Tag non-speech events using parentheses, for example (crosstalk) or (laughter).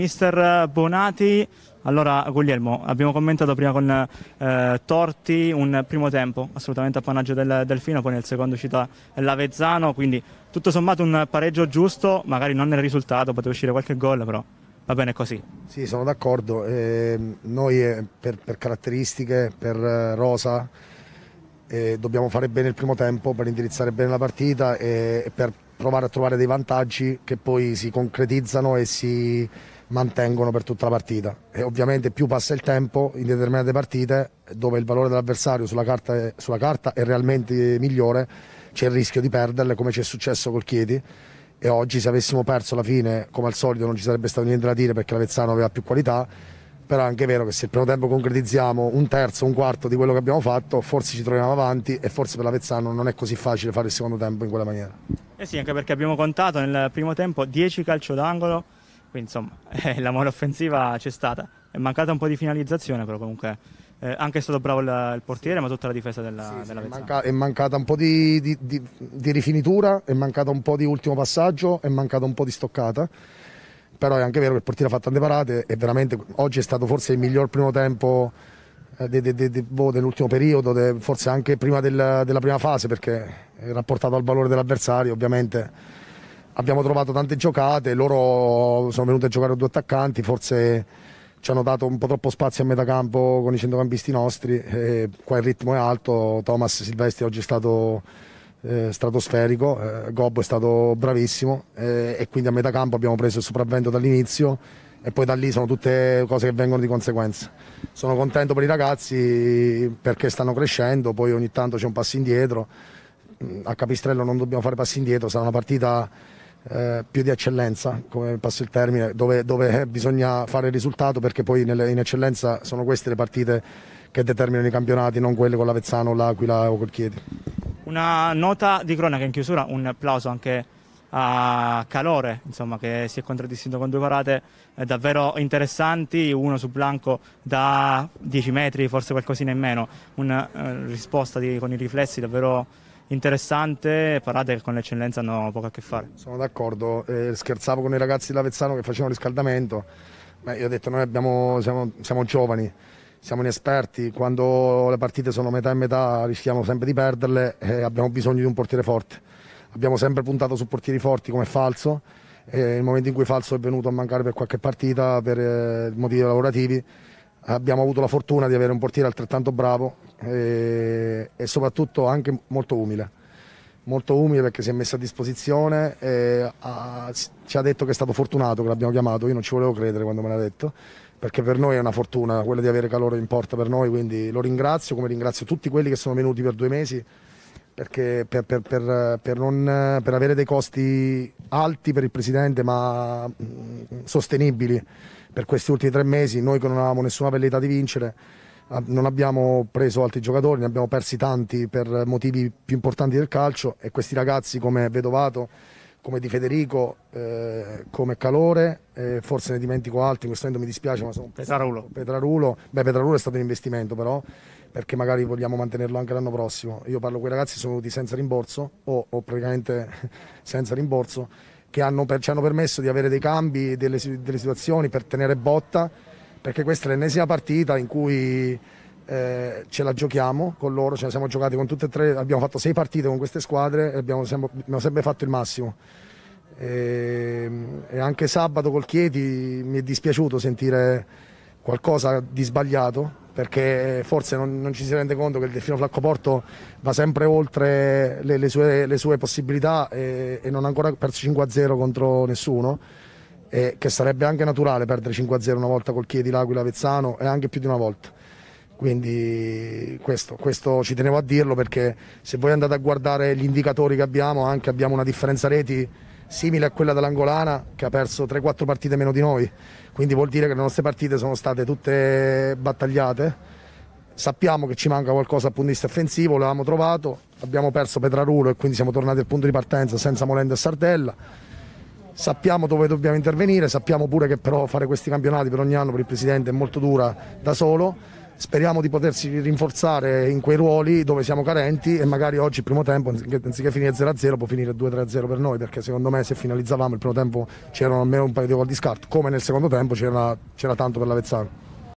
Mister Bonati, allora Guglielmo, abbiamo commentato prima con eh, Torti un primo tempo assolutamente appannaggio del Delfino, poi nel secondo uscita l'Avezzano, quindi tutto sommato un pareggio giusto, magari non nel risultato, poteva uscire qualche gol però va bene così. Sì, sono d'accordo, ehm, eh, noi per, per, caratteristiche, per eh, rosa, eh, dobbiamo fare bene il primo tempo per indirizzare bene la partita e per provare a trovare dei vantaggi che poi si concretizzano e si mantengono per tutta la partita e ovviamente più passa il tempo in determinate partite dove il valore dell'avversario sulla carta, è, sulla carta è realmente migliore c'è il rischio di perderle come ci è successo col Chieti e oggi se avessimo perso la fine come al solito non ci sarebbe stato niente da dire perché l'Avezzano aveva più qualità però è anche vero che se il primo tempo concretizziamo un terzo, un quarto di quello che abbiamo fatto forse ci troviamo avanti e forse per l'Avezzano non è così facile fare il secondo tempo in quella maniera eh sì anche perché abbiamo contato nel primo tempo 10 calcio d'angolo quindi insomma (laughs) eh, la molla offensiva c'è stata. È mancata un po' di finalizzazione, però comunque eh, anche è stato bravo il, il, portiere, ma tutta la difesa della, sì, della sì, è, manca, è, mancata un po' di, di, di, di, rifinitura, è mancata un po' di ultimo passaggio, è mancata un po' di stoccata. Però è anche vero che il portiere ha fatto tante parate e veramente oggi è stato forse il miglior primo tempo eh, de, de, de, boh, dell'ultimo periodo, forse anche prima del, della prima fase, perché rapportato al valore dell'avversario ovviamente abbiamo trovato tante giocate, loro sono venuti a giocare due attaccanti, forse ci hanno dato un po' troppo spazio a metà campo con i centrocampisti nostri, qua il ritmo è alto, Thomas Silvestri oggi è stato eh, stratosferico, eh, Gobbo è stato bravissimo eh, e quindi a metà campo abbiamo preso il sopravvento dall'inizio e poi da lì sono tutte cose che vengono di conseguenza. Sono contento per i ragazzi perché stanno crescendo, poi ogni tanto c'è un passo indietro, a Capistrello non dobbiamo fare passi indietro, sarà una partita eh, più di eccellenza, come passo il termine, dove, dove eh, bisogna fare il risultato perché poi nelle, in eccellenza sono queste le partite che determinano i campionati, non quelle con l'Avezzano, l'Aquila o col Chieti. Una nota di cronaca in chiusura, un applauso anche a Calore, insomma, che si è contraddistinto con due parate eh, davvero interessanti, uno su Blanco da 10 metri, forse qualcosina in meno, una eh, risposta di, con i riflessi davvero interessante, parate che con l'eccellenza hanno poco a che fare. Sono d'accordo, eh, scherzavo con i ragazzi di Lavezzano che facevano riscaldamento, ma io ho detto noi abbiamo, siamo, siamo giovani, siamo inesperti, quando le partite sono metà e metà rischiamo sempre di perderle e abbiamo bisogno di un portiere forte. Abbiamo sempre puntato su portieri forti come falso, e nel momento in cui falso è venuto a mancare per qualche partita per eh, motivi lavorativi abbiamo avuto la fortuna di avere un portiere altrettanto bravo e, eh, e soprattutto anche molto umile molto umile perché si è messo a disposizione e eh, ha, ci ha detto che è stato fortunato che l'abbiamo chiamato, io non ci volevo credere quando me l'ha detto, perché per noi è una fortuna quella di avere calore in porta per noi, quindi lo ringrazio come ringrazio tutti quelli che sono venuti per due mesi perché per, per, per, per non, avere dei costi alti per il Presidente ma mm, sostenibili per questi ultimi tre mesi, noi che non avevamo nessuna velleità di vincere, ah, non abbiamo preso altri giocatori, ne abbiamo persi tanti per motivi più importanti del calcio e questi ragazzi come Vedovato, come Di Federico, eh, come Calore, eh, forse ne dimentico altri, in questo momento mi dispiace ma sono Petrarulo. Petrarulo, beh Petrarulo è stato un investimento però perché magari vogliamo mantenerlo anche l'anno prossimo. Io parlo con i ragazzi che sono venuti senza rimborso o, o praticamente (laughs) senza rimborso, che hanno per, ci hanno permesso di avere dei cambi, delle, delle situazioni per tenere botta, perché questa è l'ennesima partita in cui eh, ce la giochiamo con loro, ce la siamo giocati con tutte e tre, abbiamo fatto sei partite con queste squadre e abbiamo sempre, abbiamo sempre fatto il massimo. E, ehm, e anche sabato col Chieti mi è dispiaciuto sentire qualcosa di sbagliato perché forse non, non, ci si rende conto che il Delfino Flacco Porto va sempre oltre le, le, sue, le sue, possibilità e, e non ha ancora perso 5-0 contro nessuno. E che sarebbe anche naturale perdere 5-0 una volta col Chiedi, L'Aquila, Vezzano e anche più di una volta. Quindi questo, questo, ci tenevo a dirlo perché se voi andate a guardare gli indicatori che abbiamo, anche abbiamo una differenza reti simile a quella dell'Angolana che ha perso 3-4 partite meno di noi, quindi vuol dire che le nostre partite sono state tutte battagliate. Sappiamo che ci manca qualcosa dal punto di vista offensivo, l'avevamo trovato, abbiamo perso Petrarulo e quindi siamo tornati al punto di partenza senza Molenda e Sardella. Sappiamo dove dobbiamo intervenire, sappiamo pure che però fare questi campionati per ogni anno per il Presidente è molto dura da solo speriamo di potersi rinforzare in quei ruoli dove siamo carenti e magari oggi il primo tempo anziché finire 0-0 può finire 2-3-0 per noi perché secondo me se finalizzavamo il primo tempo c'erano almeno un paio di gol di scarto come nel secondo tempo c'era, c'era tanto per l'Avezzano